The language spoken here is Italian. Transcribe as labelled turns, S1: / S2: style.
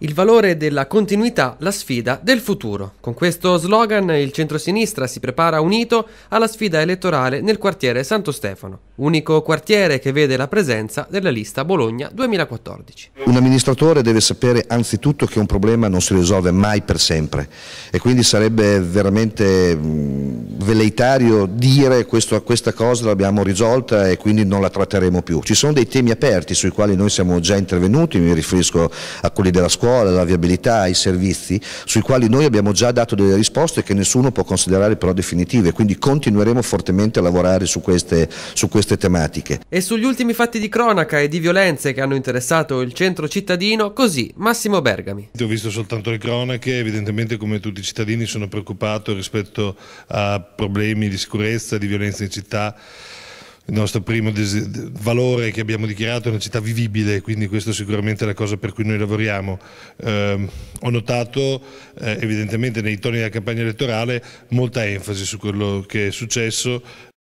S1: Il valore della continuità, la sfida del futuro. Con questo slogan il centrosinistra si prepara unito alla sfida elettorale nel quartiere Santo Stefano, unico quartiere che vede la presenza della lista Bologna 2014.
S2: Un amministratore deve sapere anzitutto che un problema non si risolve mai per sempre e quindi sarebbe veramente mm, velleitario dire questo, questa cosa l'abbiamo risolta e quindi non la tratteremo più. Ci sono dei temi aperti sui quali noi siamo già intervenuti, mi riferisco a quelli della scuola, alla viabilità, ai servizi, sui quali noi abbiamo già dato delle risposte che nessuno può considerare però definitive, quindi continueremo fortemente a lavorare su queste, su queste tematiche.
S1: E sugli ultimi fatti di cronaca e di violenze che hanno interessato il centro cittadino, così Massimo Bergami. Ho visto soltanto le cronache, evidentemente come
S3: tutti i cittadini sono preoccupato rispetto a problemi di sicurezza, di violenza in città. Il nostro primo valore che abbiamo dichiarato è una città vivibile, quindi questa è sicuramente la cosa per cui noi lavoriamo. Eh, ho notato eh, evidentemente nei toni della campagna elettorale molta enfasi su quello che è successo